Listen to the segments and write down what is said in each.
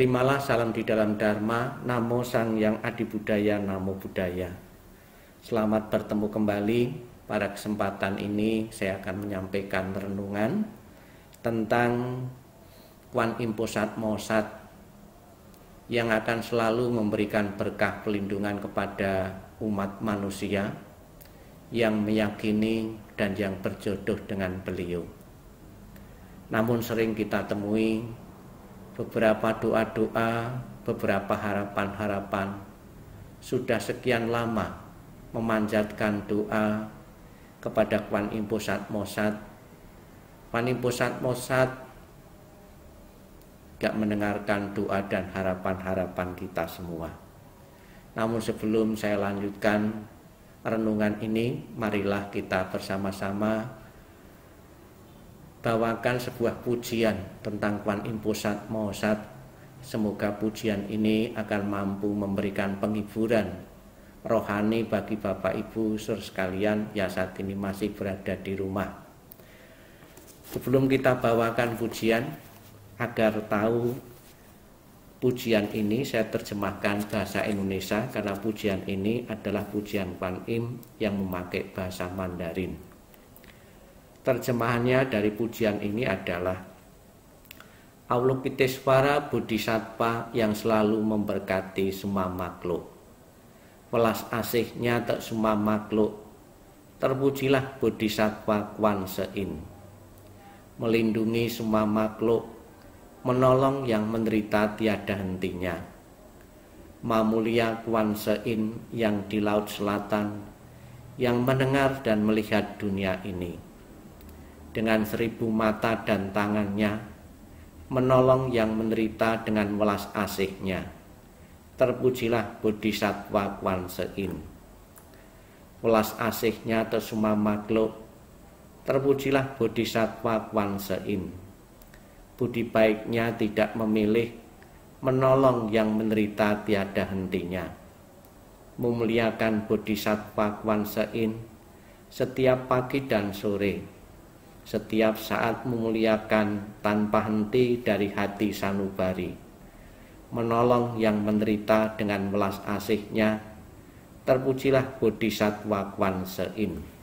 Terimalah salam di dalam Dharma, Namo Sang Yang Adi Budaya, Namo Budaya. Selamat bertemu kembali. Pada kesempatan ini saya akan menyampaikan renungan tentang Kwan Imposat Mosat yang akan selalu memberikan berkah pelindungan kepada umat manusia yang meyakini dan yang berjodoh dengan beliau. Namun sering kita temui beberapa doa-doa, beberapa harapan-harapan. Sudah sekian lama memanjatkan doa kepada Kwan Impu Satmosat. Kwan Impu Satmosat gak mendengarkan doa dan harapan-harapan kita semua. Namun sebelum saya lanjutkan renungan ini, marilah kita bersama-sama bawakan sebuah pujian tentang Kwan Imposat Mosat. Semoga pujian ini akan mampu memberikan penghiburan rohani bagi Bapak Ibu sur sekalian yang saat ini masih berada di rumah. Sebelum kita bawakan pujian, agar tahu pujian ini saya terjemahkan bahasa Indonesia karena pujian ini adalah pujian Pan Im yang memakai bahasa Mandarin. Terjemahannya dari pujian ini adalah Aulopitesvara Bodhisattva yang selalu memberkati semua makhluk. Welas asihnya tak semua makhluk. Terpujilah Bodhisattva Kwan Sein. Melindungi semua makhluk, menolong yang menderita tiada hentinya. Mamulia Kwan Sein yang di laut selatan, yang mendengar dan melihat dunia ini dengan seribu mata dan tangannya, menolong yang menderita dengan welas asihnya. Terpujilah Bodhisattva Kwan Sein. Welas asihnya tersuma makhluk, terpujilah Bodhisattva Kwan Sein. Budi baiknya tidak memilih, menolong yang menderita tiada hentinya. Memuliakan Bodhisattva Kwan Sein setiap pagi dan sore setiap saat memuliakan tanpa henti dari hati sanubari, menolong yang menderita dengan melas asihnya. Terpujilah bodhisattva Kwan Sein.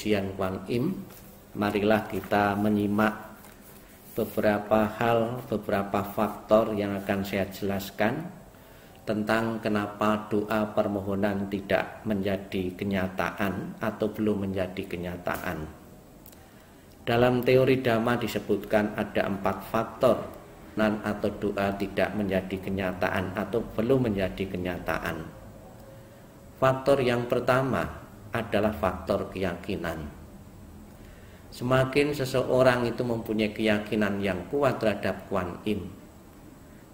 pujian Kwan Im Marilah kita menyimak beberapa hal, beberapa faktor yang akan saya jelaskan tentang kenapa doa permohonan tidak menjadi kenyataan atau belum menjadi kenyataan. Dalam teori dhamma disebutkan ada empat faktor nan atau doa tidak menjadi kenyataan atau belum menjadi kenyataan. Faktor yang pertama adalah faktor keyakinan. Semakin seseorang itu mempunyai keyakinan yang kuat terhadap Kuan Im,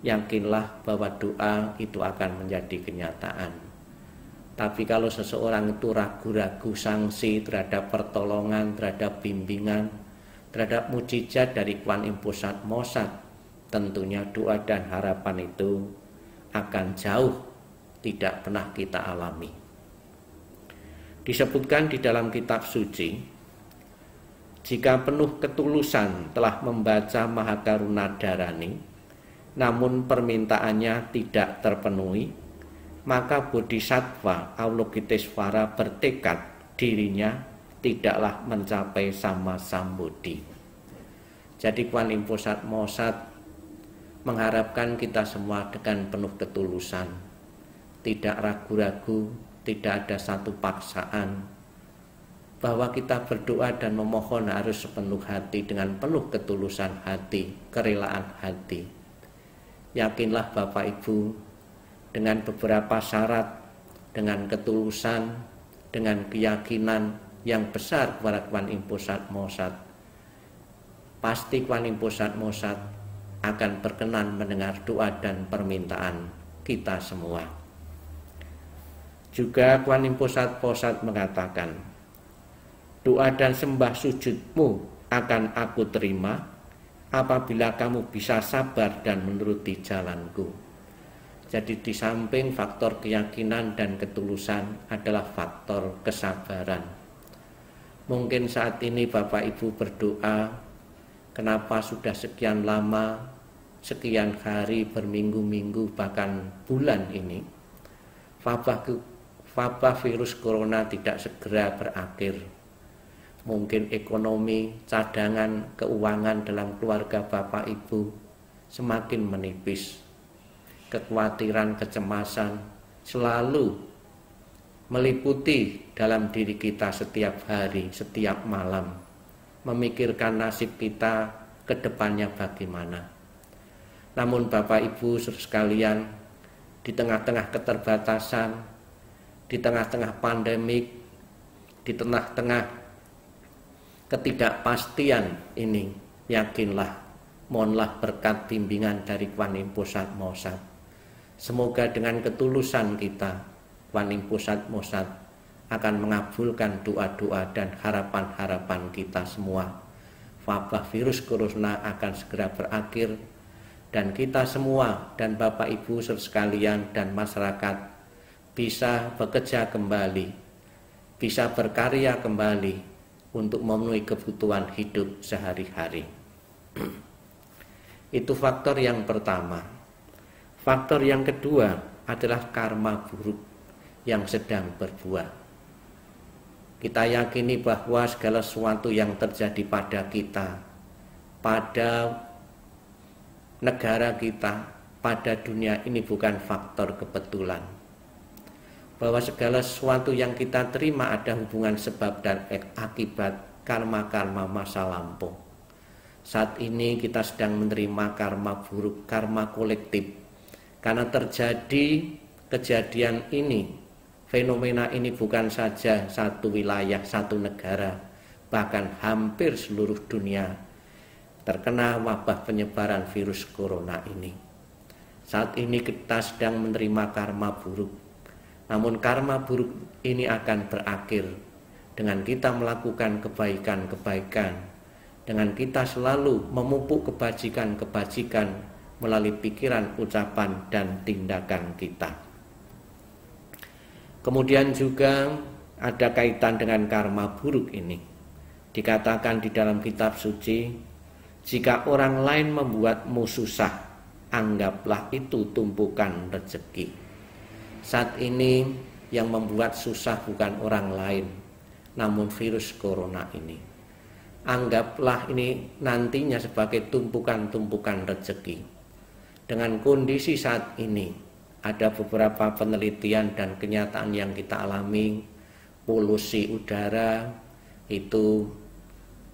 yakinlah bahwa doa itu akan menjadi kenyataan. Tapi kalau seseorang itu ragu-ragu sanksi terhadap pertolongan, terhadap bimbingan, terhadap mujizat dari Kuan Im Pusat Mosad, tentunya doa dan harapan itu akan jauh tidak pernah kita alami disebutkan di dalam kitab suci, jika penuh ketulusan telah membaca Mahakaruna Darani, namun permintaannya tidak terpenuhi, maka bodhisattva Avalokitesvara bertekad dirinya tidaklah mencapai sama sambudi. Jadi Kuan Imposat Mosat mengharapkan kita semua dengan penuh ketulusan, tidak ragu-ragu tidak ada satu paksaan bahwa kita berdoa dan memohon harus sepenuh hati dengan penuh ketulusan hati, kerelaan hati. Yakinlah Bapak Ibu dengan beberapa syarat, dengan ketulusan, dengan keyakinan yang besar kepada Kwan Imposat Mosat. Pasti Kwan Imposat Mosat akan berkenan mendengar doa dan permintaan kita semua. Juga Kuan Lim Pusat Posat mengatakan, doa dan sembah sujudmu akan aku terima apabila kamu bisa sabar dan menuruti jalanku. Jadi di samping faktor keyakinan dan ketulusan adalah faktor kesabaran. Mungkin saat ini Bapak Ibu berdoa, kenapa sudah sekian lama, sekian hari, berminggu-minggu, bahkan bulan ini, wabah wabah virus corona tidak segera berakhir. Mungkin ekonomi, cadangan, keuangan dalam keluarga Bapak Ibu semakin menipis. Kekhawatiran, kecemasan selalu meliputi dalam diri kita setiap hari, setiap malam. Memikirkan nasib kita ke depannya bagaimana. Namun Bapak Ibu sekalian, di tengah-tengah keterbatasan, di tengah-tengah pandemik, di tengah-tengah ketidakpastian ini, yakinlah, mohonlah berkat bimbingan dari Kwan Im Pusat Mosad. Semoga dengan ketulusan kita, Kwan Im Pusat Mosad akan mengabulkan doa-doa dan harapan-harapan kita semua. Wabah virus corona akan segera berakhir dan kita semua dan Bapak Ibu sekalian dan masyarakat bisa bekerja kembali, bisa berkarya kembali untuk memenuhi kebutuhan hidup sehari-hari. Itu faktor yang pertama. Faktor yang kedua adalah karma buruk yang sedang berbuah. Kita yakini bahwa segala sesuatu yang terjadi pada kita, pada negara kita, pada dunia ini bukan faktor kebetulan bahwa segala sesuatu yang kita terima ada hubungan sebab dan akibat karma-karma masa lampau. Saat ini kita sedang menerima karma buruk, karma kolektif. Karena terjadi kejadian ini, fenomena ini bukan saja satu wilayah, satu negara, bahkan hampir seluruh dunia terkena wabah penyebaran virus corona ini. Saat ini kita sedang menerima karma buruk namun karma buruk ini akan berakhir dengan kita melakukan kebaikan-kebaikan, dengan kita selalu memupuk kebajikan-kebajikan melalui pikiran, ucapan, dan tindakan kita. Kemudian juga ada kaitan dengan karma buruk ini. Dikatakan di dalam kitab suci, jika orang lain membuatmu susah, anggaplah itu tumpukan rezeki saat ini yang membuat susah bukan orang lain, namun virus corona ini. Anggaplah ini nantinya sebagai tumpukan-tumpukan rezeki. Dengan kondisi saat ini, ada beberapa penelitian dan kenyataan yang kita alami, polusi udara itu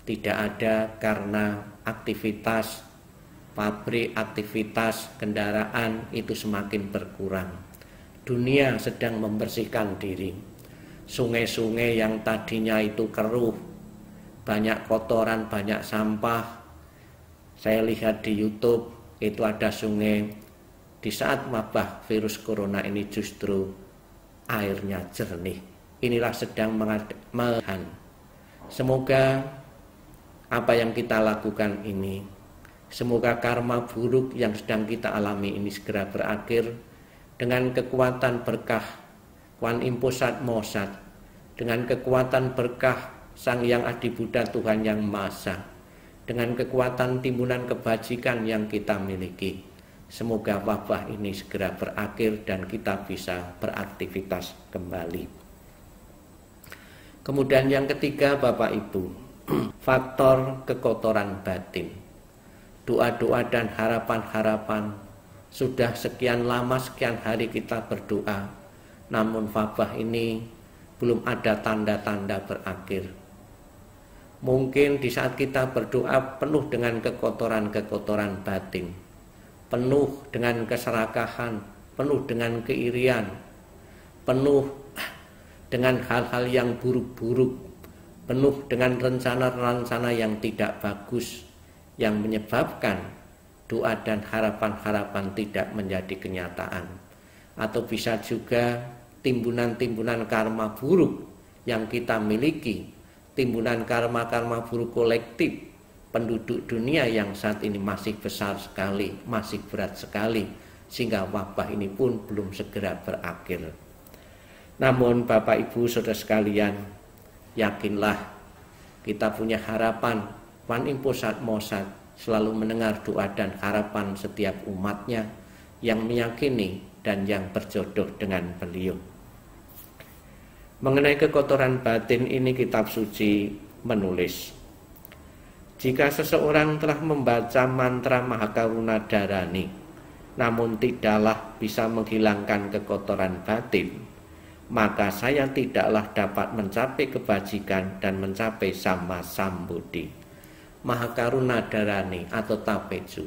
tidak ada karena aktivitas pabrik, aktivitas kendaraan itu semakin berkurang dunia sedang membersihkan diri. Sungai-sungai yang tadinya itu keruh, banyak kotoran, banyak sampah. Saya lihat di YouTube itu ada sungai. Di saat wabah virus corona ini justru airnya jernih. Inilah sedang mengadakan. Semoga apa yang kita lakukan ini Semoga karma buruk yang sedang kita alami ini segera berakhir dengan kekuatan berkah Kwan Impusat Mosat dengan kekuatan berkah Sang Yang Adi Buddha Tuhan Yang Masa, dengan kekuatan timbunan kebajikan yang kita miliki. Semoga wabah ini segera berakhir dan kita bisa beraktivitas kembali. Kemudian yang ketiga Bapak Ibu, faktor kekotoran batin. Doa-doa dan harapan-harapan sudah sekian lama, sekian hari kita berdoa, namun wabah ini belum ada tanda-tanda berakhir. Mungkin di saat kita berdoa penuh dengan kekotoran-kekotoran batin, penuh dengan keserakahan, penuh dengan keirian, penuh dengan hal-hal yang buruk-buruk, penuh dengan rencana-rencana yang tidak bagus, yang menyebabkan doa dan harapan-harapan tidak menjadi kenyataan atau bisa juga timbunan-timbunan karma buruk yang kita miliki timbunan karma-karma buruk kolektif penduduk dunia yang saat ini masih besar sekali, masih berat sekali sehingga wabah ini pun belum segera berakhir. Namun Bapak Ibu Saudara sekalian, yakinlah kita punya harapan Wan Imposat Mosat selalu mendengar doa dan harapan setiap umatnya yang meyakini dan yang berjodoh dengan beliau. Mengenai kekotoran batin ini kitab suci menulis jika seseorang telah membaca mantra Mahakaruna Darani, namun tidaklah bisa menghilangkan kekotoran batin, maka saya tidaklah dapat mencapai kebajikan dan mencapai sama sambudi. Mahakaruna Darani atau Tapeju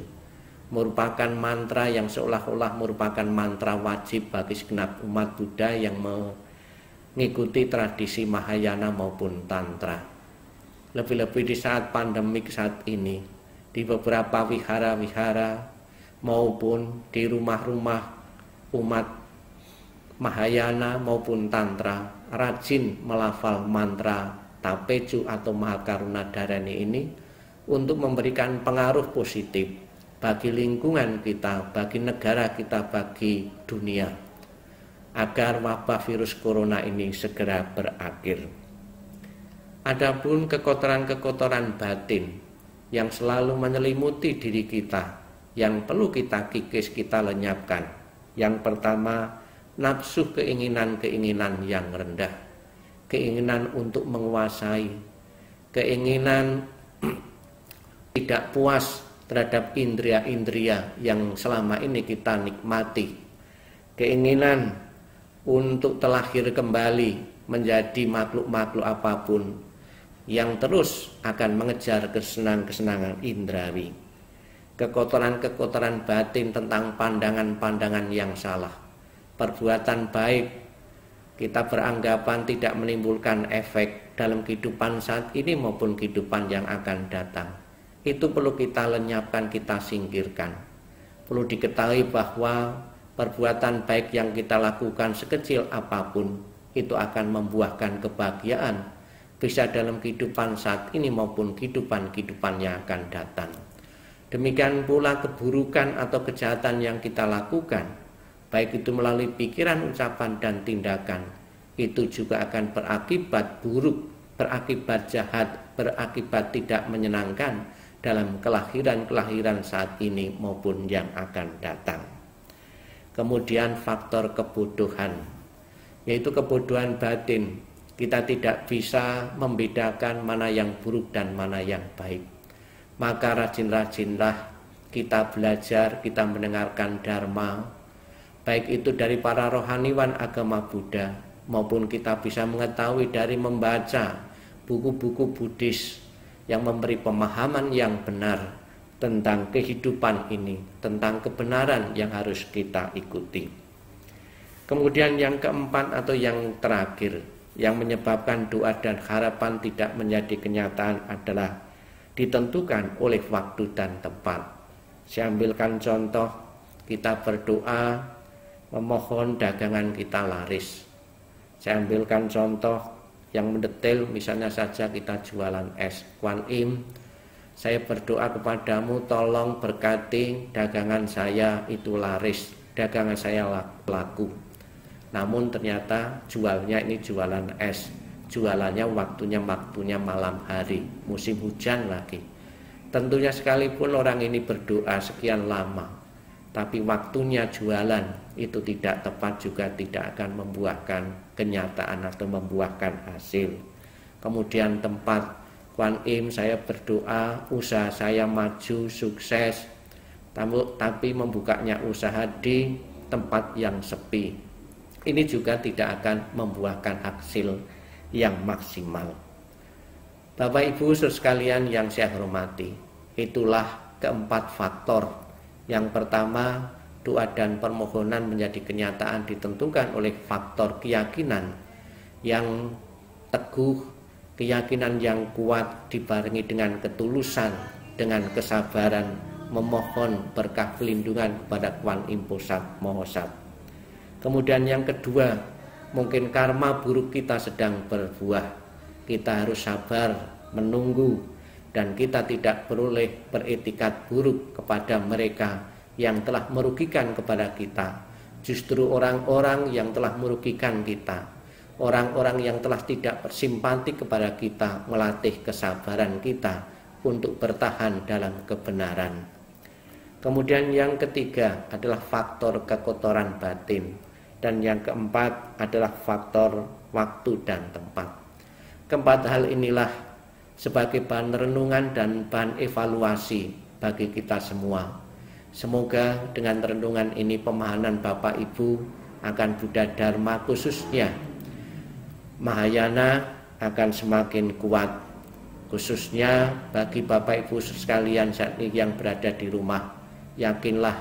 merupakan mantra yang seolah-olah merupakan mantra wajib bagi segenap umat Buddha yang mengikuti tradisi Mahayana maupun Tantra. Lebih-lebih di saat pandemik saat ini, di beberapa wihara-wihara maupun di rumah-rumah umat Mahayana maupun Tantra rajin melafal mantra Tapeju atau Mahakaruna Darani ini untuk memberikan pengaruh positif bagi lingkungan kita, bagi negara kita, bagi dunia agar wabah virus corona ini segera berakhir. Adapun kekotoran-kekotoran batin yang selalu menyelimuti diri kita, yang perlu kita kikis, kita lenyapkan. Yang pertama, nafsu keinginan-keinginan yang rendah, keinginan untuk menguasai, keinginan tidak puas terhadap indria-indria yang selama ini kita nikmati. Keinginan untuk terlahir kembali menjadi makhluk-makhluk apapun yang terus akan mengejar kesenangan-kesenangan indrawi. Kekotoran-kekotoran batin tentang pandangan-pandangan yang salah. Perbuatan baik kita beranggapan tidak menimbulkan efek dalam kehidupan saat ini maupun kehidupan yang akan datang itu perlu kita lenyapkan, kita singkirkan. Perlu diketahui bahwa perbuatan baik yang kita lakukan sekecil apapun itu akan membuahkan kebahagiaan bisa dalam kehidupan saat ini maupun kehidupan-kehidupan yang akan datang. Demikian pula keburukan atau kejahatan yang kita lakukan, baik itu melalui pikiran, ucapan, dan tindakan, itu juga akan berakibat buruk, berakibat jahat, berakibat tidak menyenangkan, dalam kelahiran-kelahiran saat ini maupun yang akan datang. Kemudian faktor kebodohan, yaitu kebodohan batin. Kita tidak bisa membedakan mana yang buruk dan mana yang baik. Maka rajin-rajinlah kita belajar, kita mendengarkan dharma, baik itu dari para rohaniwan agama Buddha maupun kita bisa mengetahui dari membaca buku-buku Buddhis yang memberi pemahaman yang benar tentang kehidupan ini, tentang kebenaran yang harus kita ikuti. Kemudian yang keempat atau yang terakhir yang menyebabkan doa dan harapan tidak menjadi kenyataan adalah ditentukan oleh waktu dan tempat. Saya ambilkan contoh, kita berdoa memohon dagangan kita laris. Saya ambilkan contoh yang mendetail misalnya saja kita jualan es Kuan Im saya berdoa kepadamu tolong berkati dagangan saya itu laris dagangan saya laku namun ternyata jualnya ini jualan es jualannya waktunya waktunya malam hari musim hujan lagi tentunya sekalipun orang ini berdoa sekian lama tapi waktunya jualan itu tidak tepat juga tidak akan membuahkan kenyataan atau membuahkan hasil. Kemudian tempat Kwan Im saya berdoa usaha saya maju sukses tapi membukanya usaha di tempat yang sepi. Ini juga tidak akan membuahkan hasil yang maksimal. Bapak Ibu sekalian yang saya hormati, itulah keempat faktor yang pertama, doa dan permohonan menjadi kenyataan ditentukan oleh faktor keyakinan yang teguh, keyakinan yang kuat dibarengi dengan ketulusan, dengan kesabaran, memohon berkah pelindungan kepada Kuan Imposat Mohosat. Kemudian yang kedua, mungkin karma buruk kita sedang berbuah. Kita harus sabar menunggu dan kita tidak beroleh beretikat buruk kepada mereka yang telah merugikan kepada kita justru orang-orang yang telah merugikan kita orang-orang yang telah tidak bersimpati kepada kita melatih kesabaran kita untuk bertahan dalam kebenaran kemudian yang ketiga adalah faktor kekotoran batin dan yang keempat adalah faktor waktu dan tempat keempat hal inilah sebagai bahan renungan dan bahan evaluasi bagi kita semua. Semoga dengan renungan ini pemahaman Bapak Ibu akan Buddha Dharma khususnya Mahayana akan semakin kuat khususnya bagi Bapak Ibu sekalian saat ini yang berada di rumah yakinlah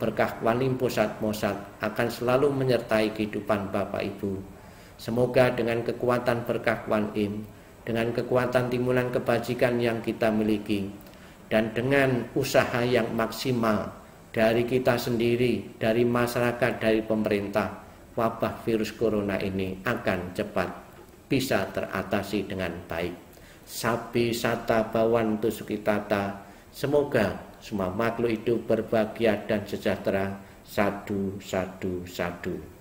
berkah Kwanim pusat Mosat akan selalu menyertai kehidupan Bapak Ibu semoga dengan kekuatan berkah Kwanim dengan kekuatan timbunan kebajikan yang kita miliki dan dengan usaha yang maksimal dari kita sendiri, dari masyarakat, dari pemerintah, wabah virus corona ini akan cepat bisa teratasi dengan baik. Sapi sata bawan tusukitata, semoga semua makhluk hidup berbahagia dan sejahtera, sadu, sadu, sadu.